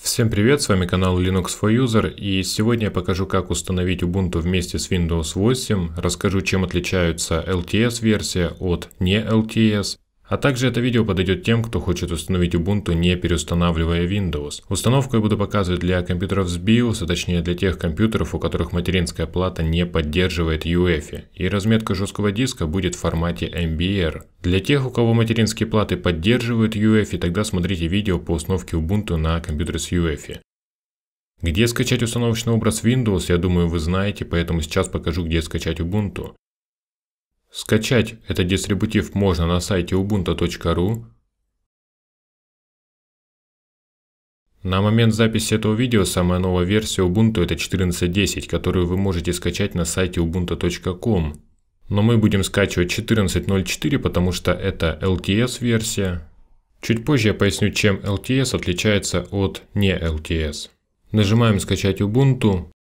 Всем привет, с вами канал Linux for User и сегодня я покажу как установить Ubuntu вместе с Windows 8, расскажу чем отличаются LTS версия от не LTS а также это видео подойдет тем, кто хочет установить Ubuntu, не переустанавливая Windows. Установку я буду показывать для компьютеров с BIOS, а точнее для тех компьютеров, у которых материнская плата не поддерживает UEFI. И разметка жесткого диска будет в формате MBR. Для тех, у кого материнские платы поддерживают UEFI, тогда смотрите видео по установке Ubuntu на компьютеры с UEFI. Где скачать установочный образ Windows, я думаю, вы знаете, поэтому сейчас покажу, где скачать Ubuntu. Скачать этот дистрибутив можно на сайте ubuntu.ru. На момент записи этого видео самая новая версия Ubuntu это 14.10, которую вы можете скачать на сайте ubuntu.com. Но мы будем скачивать 14.04, потому что это LTS версия. Чуть позже я поясню, чем LTS отличается от не LTS. Нажимаем скачать Ubuntu.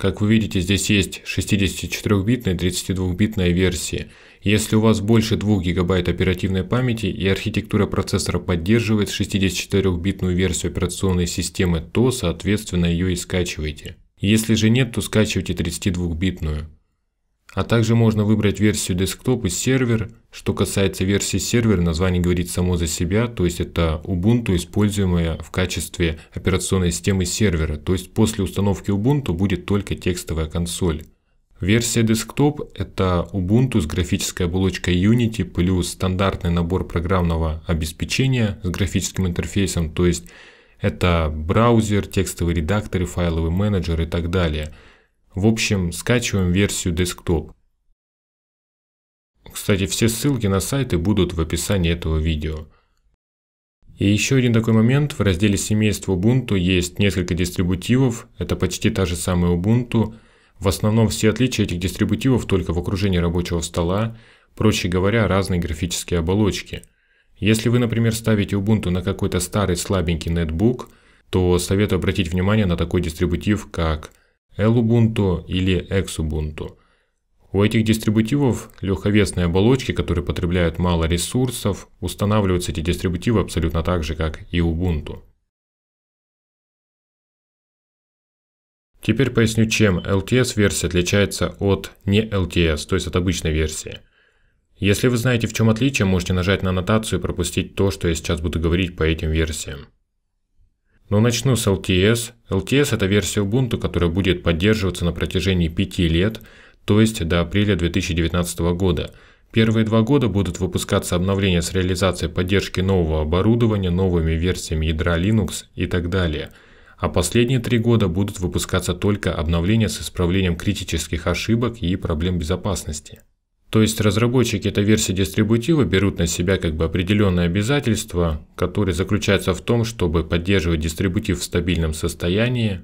Как вы видите, здесь есть 64-битная и 32-битная версии. Если у вас больше 2 гигабайт оперативной памяти и архитектура процессора поддерживает 64-битную версию операционной системы, то соответственно ее и скачивайте. Если же нет, то скачивайте 32-битную. А также можно выбрать версию десктоп и сервер. Что касается версии сервера, название говорит само за себя, то есть это Ubuntu, используемая в качестве операционной системы сервера, то есть после установки Ubuntu будет только текстовая консоль. Версия десктоп – это Ubuntu с графической оболочкой Unity плюс стандартный набор программного обеспечения с графическим интерфейсом, то есть это браузер, текстовый редактор, файловый менеджер и так далее – в общем, скачиваем версию десктоп. Кстати, все ссылки на сайты будут в описании этого видео. И еще один такой момент, в разделе семейства Ubuntu есть несколько дистрибутивов, это почти та же самая Ubuntu. В основном все отличия этих дистрибутивов только в окружении рабочего стола, проще говоря, разные графические оболочки. Если вы, например, ставите Ubuntu на какой-то старый слабенький нетбук, то советую обратить внимание на такой дистрибутив, как L-Ubuntu или X-Ubuntu. У этих дистрибутивов легковесные оболочки, которые потребляют мало ресурсов, устанавливаются эти дистрибутивы абсолютно так же, как и Ubuntu. Теперь поясню, чем LTS-версия отличается от не LTS, то есть от обычной версии. Если вы знаете, в чем отличие, можете нажать на аннотацию и пропустить то, что я сейчас буду говорить по этим версиям. Но начну с LTS. LTS – это версия Ubuntu, которая будет поддерживаться на протяжении 5 лет, то есть до апреля 2019 года. Первые два года будут выпускаться обновления с реализацией поддержки нового оборудования, новыми версиями ядра Linux и так далее. А последние три года будут выпускаться только обновления с исправлением критических ошибок и проблем безопасности. То есть разработчики этой версии дистрибутива берут на себя как бы определенные обязательства, которые заключаются в том, чтобы поддерживать дистрибутив в стабильном состоянии.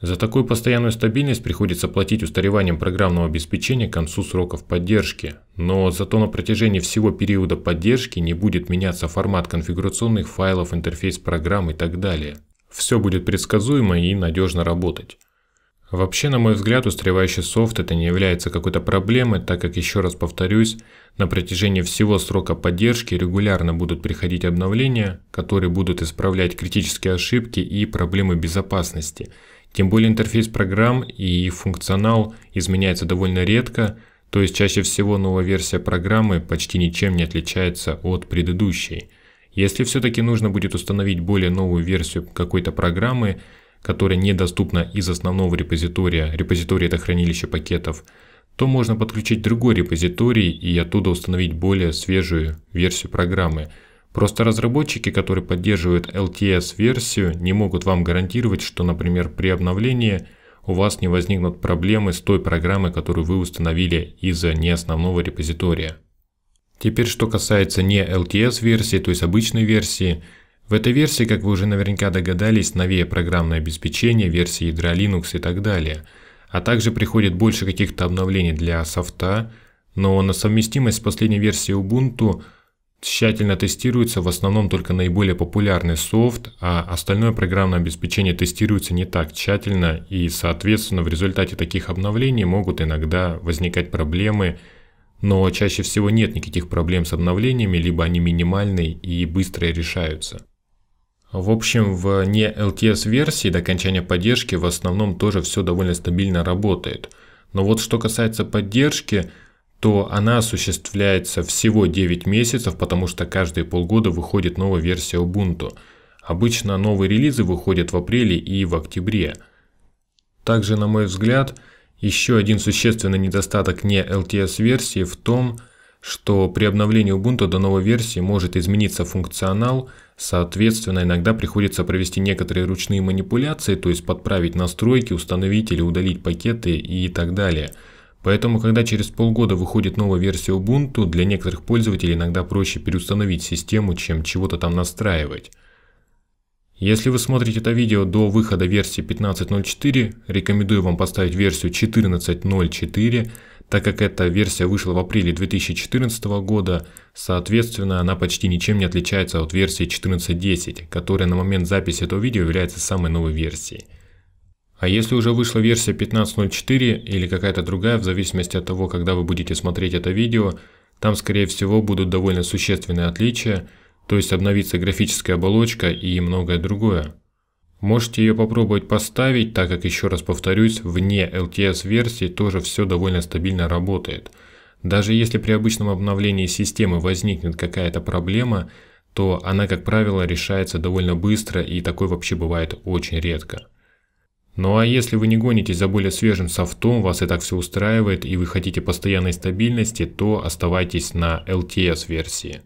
За такую постоянную стабильность приходится платить устареванием программного обеспечения к концу сроков поддержки, но зато на протяжении всего периода поддержки не будет меняться формат конфигурационных файлов, интерфейс программ и так далее. Все будет предсказуемо и надежно работать. Вообще, на мой взгляд, устаревающий софт это не является какой-то проблемой, так как, еще раз повторюсь, на протяжении всего срока поддержки регулярно будут приходить обновления, которые будут исправлять критические ошибки и проблемы безопасности. Тем более интерфейс программ и их функционал изменяется довольно редко, то есть чаще всего новая версия программы почти ничем не отличается от предыдущей. Если все-таки нужно будет установить более новую версию какой-то программы, которая недоступна из основного репозитория, репозиторий это хранилище пакетов, то можно подключить другой репозиторий и оттуда установить более свежую версию программы. Просто разработчики, которые поддерживают LTS-версию, не могут вам гарантировать, что, например, при обновлении у вас не возникнут проблемы с той программой, которую вы установили из-за неосновного репозитория. Теперь, что касается не LTS-версии, то есть обычной версии – в этой версии, как вы уже наверняка догадались, новее программное обеспечение, версии ядра Linux и так далее. А также приходит больше каких-то обновлений для софта, но на совместимость с последней версией Ubuntu тщательно тестируется в основном только наиболее популярный софт, а остальное программное обеспечение тестируется не так тщательно, и, соответственно, в результате таких обновлений могут иногда возникать проблемы, но чаще всего нет никаких проблем с обновлениями, либо они минимальны и быстро решаются. В общем, в не LTS-версии до окончания поддержки в основном тоже все довольно стабильно работает. Но вот что касается поддержки, то она осуществляется всего 9 месяцев, потому что каждые полгода выходит новая версия Ubuntu. Обычно новые релизы выходят в апреле и в октябре. Также, на мой взгляд, еще один существенный недостаток не LTS-версии в том, что при обновлении Ubuntu до новой версии может измениться функционал – Соответственно, иногда приходится провести некоторые ручные манипуляции, то есть подправить настройки, установить или удалить пакеты и так далее. Поэтому, когда через полгода выходит новая версия Ubuntu, для некоторых пользователей иногда проще переустановить систему, чем чего-то там настраивать. Если вы смотрите это видео до выхода версии 15.04, рекомендую вам поставить версию 14.04, так как эта версия вышла в апреле 2014 года, Соответственно, она почти ничем не отличается от версии 14.10, которая на момент записи этого видео является самой новой версией. А если уже вышла версия 15.04 или какая-то другая, в зависимости от того, когда вы будете смотреть это видео, там скорее всего будут довольно существенные отличия, то есть обновится графическая оболочка и многое другое. Можете ее попробовать поставить, так как еще раз повторюсь, вне LTS версии тоже все довольно стабильно работает – даже если при обычном обновлении системы возникнет какая-то проблема, то она, как правило, решается довольно быстро и такой вообще бывает очень редко. Ну а если вы не гонитесь за более свежим софтом, вас и так все устраивает и вы хотите постоянной стабильности, то оставайтесь на LTS версии.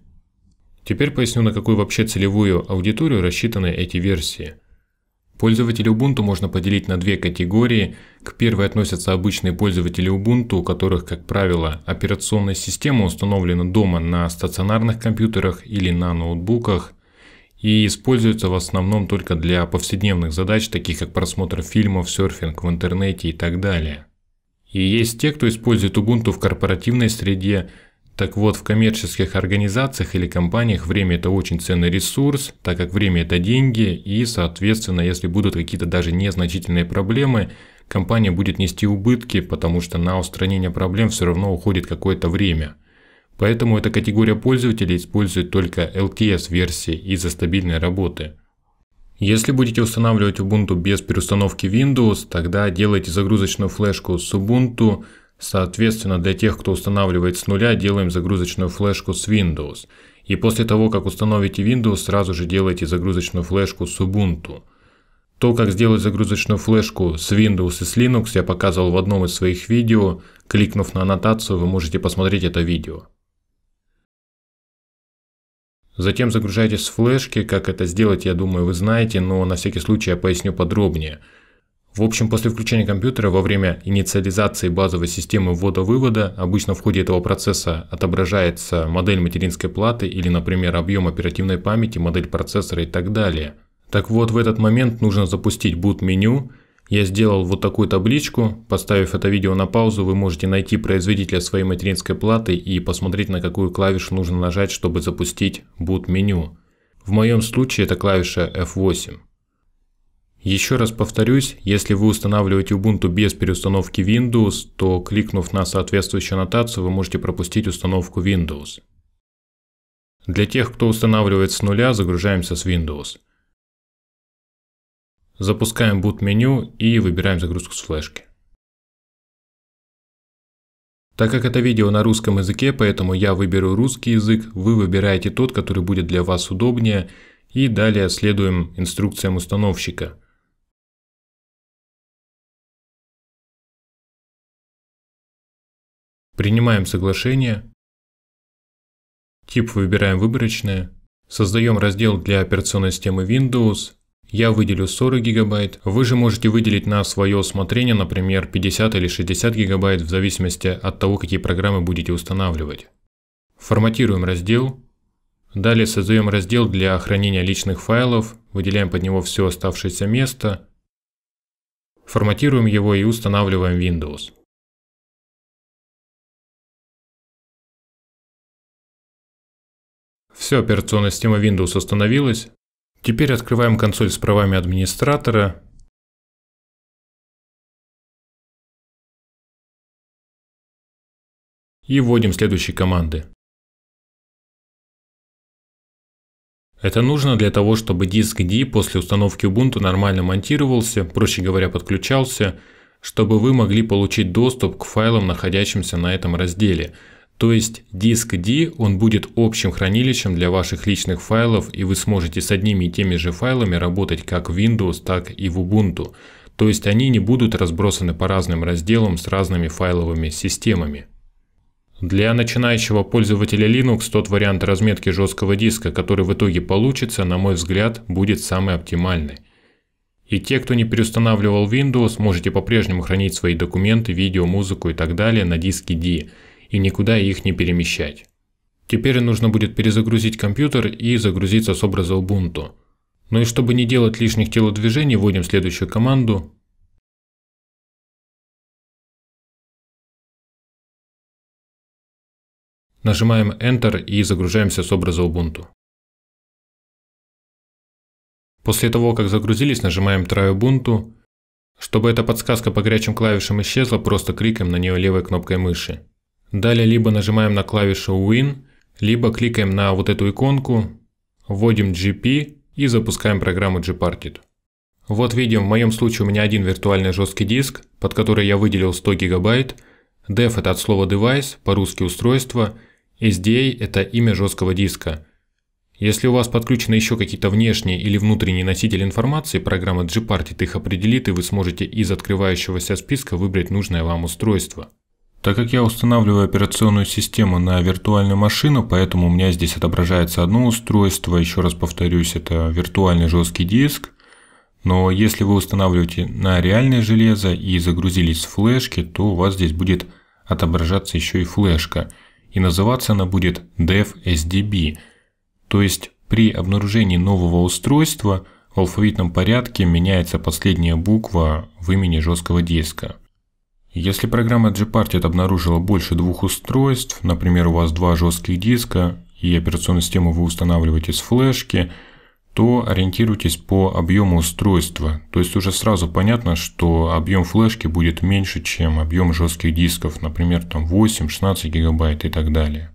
Теперь поясню, на какую вообще целевую аудиторию рассчитаны эти версии – Пользователей Ubuntu можно поделить на две категории. К первой относятся обычные пользователи Ubuntu, у которых, как правило, операционная система установлена дома на стационарных компьютерах или на ноутбуках и используется в основном только для повседневных задач, таких как просмотр фильмов, серфинг в интернете и так далее. И есть те, кто использует Ubuntu в корпоративной среде, так вот, в коммерческих организациях или компаниях время – это очень ценный ресурс, так как время – это деньги, и, соответственно, если будут какие-то даже незначительные проблемы, компания будет нести убытки, потому что на устранение проблем все равно уходит какое-то время. Поэтому эта категория пользователей использует только LTS-версии из-за стабильной работы. Если будете устанавливать Ubuntu без переустановки Windows, тогда делайте загрузочную флешку с Ubuntu – Соответственно, для тех, кто устанавливает с нуля, делаем загрузочную флешку с Windows. И после того, как установите Windows, сразу же делайте загрузочную флешку с Ubuntu. То, как сделать загрузочную флешку с Windows и с Linux, я показывал в одном из своих видео. Кликнув на аннотацию, вы можете посмотреть это видео. Затем загружайте с флешки, как это сделать, я думаю, вы знаете, но на всякий случай я поясню подробнее – в общем, после включения компьютера во время инициализации базовой системы ввода-вывода обычно в ходе этого процесса отображается модель материнской платы или, например, объем оперативной памяти, модель процессора и так далее. Так вот, в этот момент нужно запустить boot меню. Я сделал вот такую табличку. Поставив это видео на паузу, вы можете найти производителя своей материнской платы и посмотреть, на какую клавишу нужно нажать, чтобы запустить boot меню. В моем случае это клавиша F8. Еще раз повторюсь, если вы устанавливаете Ubuntu без переустановки Windows, то кликнув на соответствующую аннотацию, вы можете пропустить установку Windows. Для тех, кто устанавливает с нуля, загружаемся с Windows. Запускаем boot меню и выбираем загрузку с флешки. Так как это видео на русском языке, поэтому я выберу русский язык, вы выбираете тот, который будет для вас удобнее, и далее следуем инструкциям установщика – Принимаем соглашение. Тип выбираем выборочное. Создаем раздел для операционной системы Windows. Я выделю 40 гигабайт. Вы же можете выделить на свое усмотрение, например, 50 или 60 гигабайт, в зависимости от того, какие программы будете устанавливать. Форматируем раздел. Далее создаем раздел для хранения личных файлов, выделяем под него все оставшееся место, форматируем его и устанавливаем Windows. Все, операционная система Windows остановилась. Теперь открываем консоль с правами администратора. И вводим следующие команды. Это нужно для того, чтобы диск D после установки Ubuntu нормально монтировался, проще говоря, подключался, чтобы вы могли получить доступ к файлам, находящимся на этом разделе – то есть диск D, он будет общим хранилищем для ваших личных файлов, и вы сможете с одними и теми же файлами работать как в Windows, так и в Ubuntu. То есть они не будут разбросаны по разным разделам с разными файловыми системами. Для начинающего пользователя Linux тот вариант разметки жесткого диска, который в итоге получится, на мой взгляд, будет самый оптимальный. И те, кто не переустанавливал Windows, можете по-прежнему хранить свои документы, видео, музыку и так далее на диске D и никуда их не перемещать. Теперь нужно будет перезагрузить компьютер и загрузиться с образа Ubuntu. Ну и чтобы не делать лишних телодвижений, вводим следующую команду Нажимаем Enter и загружаемся с образа Ubuntu. После того, как загрузились, нажимаем Try Ubuntu. Чтобы эта подсказка по горячим клавишам исчезла, просто кликаем на нее левой кнопкой мыши. Далее либо нажимаем на клавишу Win, либо кликаем на вот эту иконку, вводим GP и запускаем программу Gparted. Вот видим, в моем случае у меня один виртуальный жесткий диск, под который я выделил 100 гигабайт. Dev это от слова device, по-русски устройство. SDA это имя жесткого диска. Если у вас подключены еще какие-то внешние или внутренние носители информации, программа Gparted их определит и вы сможете из открывающегося списка выбрать нужное вам устройство. Так как я устанавливаю операционную систему на виртуальную машину, поэтому у меня здесь отображается одно устройство, еще раз повторюсь, это виртуальный жесткий диск. Но если вы устанавливаете на реальное железо и загрузились с флешки, то у вас здесь будет отображаться еще и флешка. И называться она будет DevSDB. То есть при обнаружении нового устройства в алфавитном порядке меняется последняя буква в имени жесткого диска. Если программа Gpartit обнаружила больше двух устройств, например, у вас два жестких диска и операционную систему вы устанавливаете с флешки, то ориентируйтесь по объему устройства. То есть уже сразу понятно, что объем флешки будет меньше, чем объем жестких дисков, например, там 8, 16 гигабайт и так далее.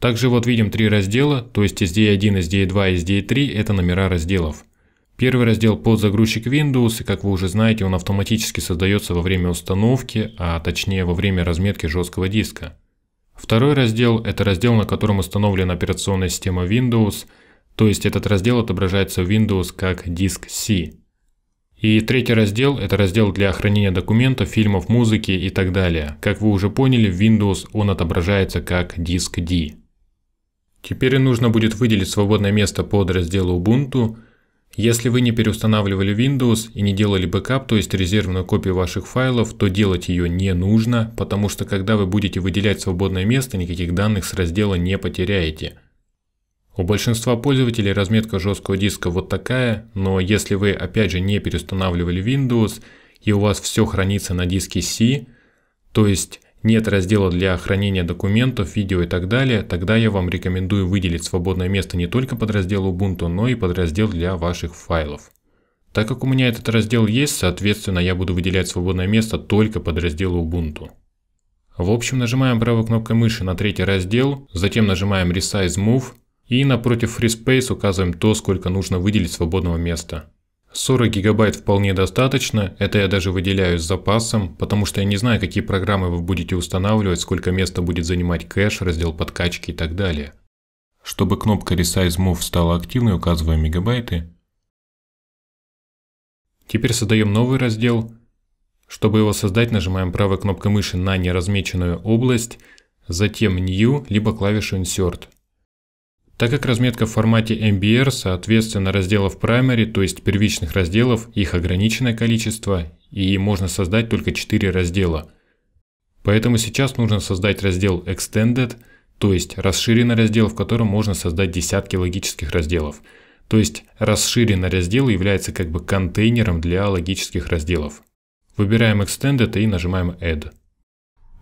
Также вот видим три раздела, то есть SDA1, SDA2 и SDA3 это номера разделов. Первый раздел под загрузчик Windows, и как вы уже знаете, он автоматически создается во время установки, а точнее во время разметки жесткого диска. Второй раздел – это раздел, на котором установлена операционная система Windows, то есть этот раздел отображается в Windows как диск C. И третий раздел – это раздел для хранения документов, фильмов, музыки и так далее. Как вы уже поняли, в Windows он отображается как диск D. Теперь нужно будет выделить свободное место под раздел Ubuntu – если вы не переустанавливали Windows и не делали бэкап, то есть резервную копию ваших файлов, то делать ее не нужно, потому что когда вы будете выделять свободное место, никаких данных с раздела не потеряете. У большинства пользователей разметка жесткого диска вот такая, но если вы опять же не переустанавливали Windows и у вас все хранится на диске C, то есть нет раздела для хранения документов, видео и так далее, тогда я вам рекомендую выделить свободное место не только под раздел Ubuntu, но и под раздел для ваших файлов. Так как у меня этот раздел есть, соответственно я буду выделять свободное место только под раздел Ubuntu. В общем, нажимаем правой кнопкой мыши на третий раздел, затем нажимаем Resize Move и напротив Free Space указываем то, сколько нужно выделить свободного места. 40 гигабайт вполне достаточно, это я даже выделяю с запасом, потому что я не знаю, какие программы вы будете устанавливать, сколько места будет занимать кэш, раздел подкачки и так далее. Чтобы кнопка Resize Move стала активной, указываем мегабайты. Теперь создаем новый раздел. Чтобы его создать, нажимаем правой кнопкой мыши на неразмеченную область, затем New, либо клавишу Insert. Так как разметка в формате MBR, соответственно разделов primary, то есть первичных разделов, их ограниченное количество, и можно создать только 4 раздела. Поэтому сейчас нужно создать раздел Extended, то есть расширенный раздел, в котором можно создать десятки логических разделов. То есть расширенный раздел является как бы контейнером для логических разделов. Выбираем Extended и нажимаем Add.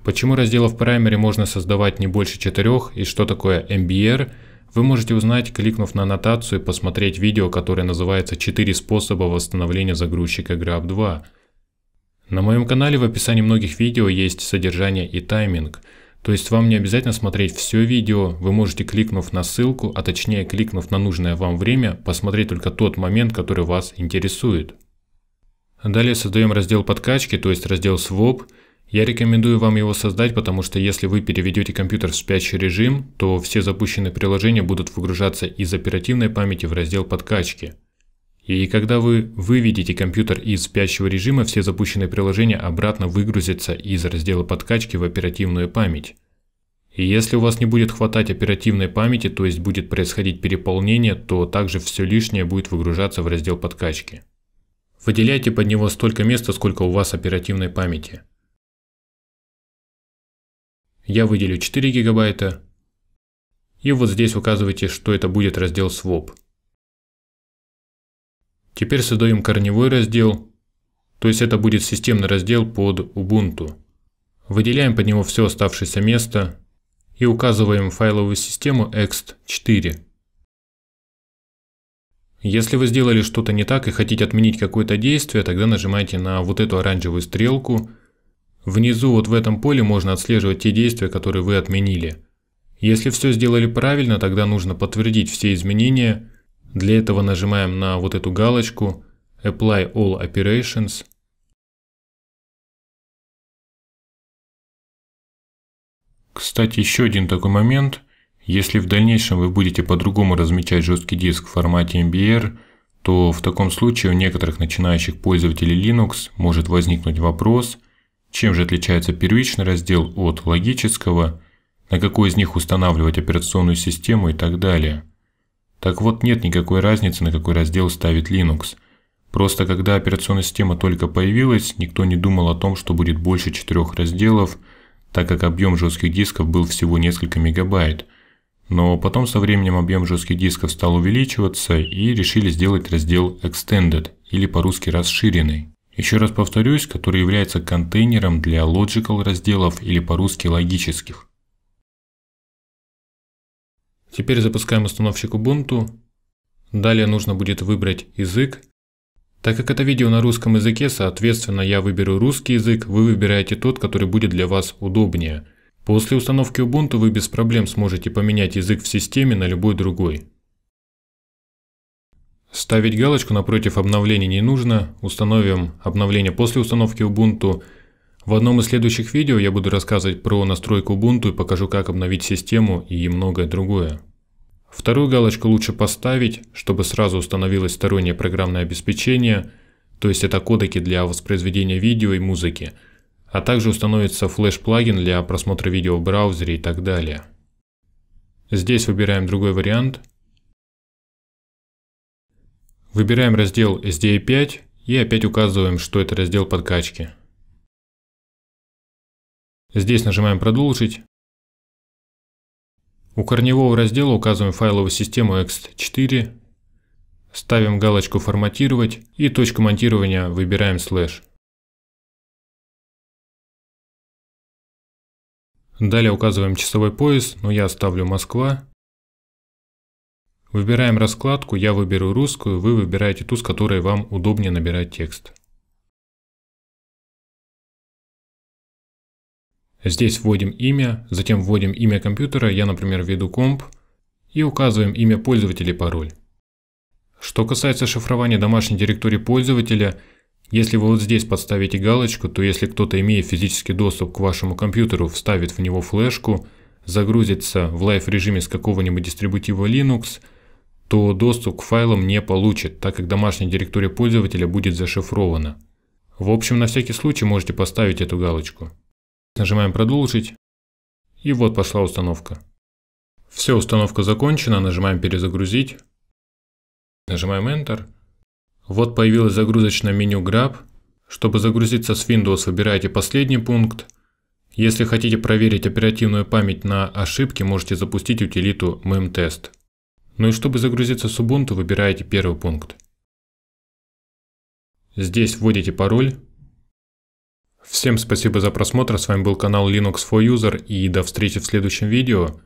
Почему разделов Primary можно создавать не больше четырех и что такое MBR – вы можете узнать, кликнув на аннотацию и посмотреть видео, которое называется «4 способа восстановления загрузчика Grab 2». На моем канале в описании многих видео есть содержание и тайминг. То есть вам не обязательно смотреть все видео, вы можете кликнув на ссылку, а точнее кликнув на нужное вам время, посмотреть только тот момент, который вас интересует. Далее создаем раздел подкачки, то есть раздел SWOP – я рекомендую вам его создать, потому что если вы переведете компьютер в спящий режим, то все запущенные приложения будут выгружаться из оперативной памяти в раздел подкачки. И когда вы выведете компьютер из спящего режима, все запущенные приложения обратно выгрузятся из раздела подкачки в оперативную память. И если у вас не будет хватать оперативной памяти, то есть будет происходить переполнение, то также все лишнее будет выгружаться в раздел подкачки. Выделяйте под него столько места, сколько у вас оперативной памяти. Я выделю 4 гигабайта. И вот здесь указывайте, что это будет раздел Swap. Теперь создаем корневой раздел, то есть это будет системный раздел под Ubuntu. Выделяем под него все оставшееся место и указываем файловую систему ext4. Если вы сделали что-то не так и хотите отменить какое-то действие, тогда нажимайте на вот эту оранжевую стрелку – Внизу вот в этом поле можно отслеживать те действия, которые вы отменили. Если все сделали правильно, тогда нужно подтвердить все изменения. Для этого нажимаем на вот эту галочку Apply All Operations. Кстати, еще один такой момент. Если в дальнейшем вы будете по-другому размечать жесткий диск в формате MBR, то в таком случае у некоторых начинающих пользователей Linux может возникнуть вопрос – чем же отличается первичный раздел от логического, на какой из них устанавливать операционную систему и так далее. Так вот, нет никакой разницы, на какой раздел ставит Linux. Просто когда операционная система только появилась, никто не думал о том, что будет больше четырех разделов, так как объем жестких дисков был всего несколько мегабайт. Но потом со временем объем жестких дисков стал увеличиваться и решили сделать раздел Extended или по-русски расширенный. Еще раз повторюсь, который является контейнером для logical разделов или по-русски логических. Теперь запускаем установщик Ubuntu. Далее нужно будет выбрать язык. Так как это видео на русском языке, соответственно я выберу русский язык, вы выбираете тот, который будет для вас удобнее. После установки Ubuntu вы без проблем сможете поменять язык в системе на любой другой. Ставить галочку напротив обновлений не нужно, установим обновление после установки Ubuntu. В одном из следующих видео я буду рассказывать про настройку Ubuntu и покажу как обновить систему и многое другое. Вторую галочку лучше поставить, чтобы сразу установилось стороннее программное обеспечение, то есть это кодеки для воспроизведения видео и музыки, а также установится флеш-плагин для просмотра видео в браузере и так далее. Здесь выбираем другой вариант – Выбираем раздел SDA5 и опять указываем, что это раздел подкачки. Здесь нажимаем «Продолжить». У корневого раздела указываем файловую систему ext4, ставим галочку «Форматировать» и точку монтирования выбираем слэш. Далее указываем часовой пояс, но я ставлю Москва. Выбираем раскладку, я выберу русскую, вы выбираете ту, с которой вам удобнее набирать текст. Здесь вводим имя, затем вводим имя компьютера, я, например, введу комп, и указываем имя пользователя и пароль. Что касается шифрования домашней директории пользователя, если вы вот здесь подставите галочку, то если кто-то, имеет физический доступ к вашему компьютеру, вставит в него флешку, загрузится в лайф режиме с какого-нибудь дистрибутива Linux – то доступ к файлам не получит, так как домашняя директория пользователя будет зашифрована. В общем, на всякий случай можете поставить эту галочку. Нажимаем «Продолжить». И вот пошла установка. Все, установка закончена, нажимаем «Перезагрузить». Нажимаем Enter. Вот появилось загрузочное меню Grab. Чтобы загрузиться с Windows, выбирайте последний пункт. Если хотите проверить оперативную память на ошибки, можете запустить утилиту MemTest. Ну и чтобы загрузиться с Ubuntu, выбираете первый пункт. Здесь вводите пароль. Всем спасибо за просмотр, с вами был канал Linux for User и до встречи в следующем видео.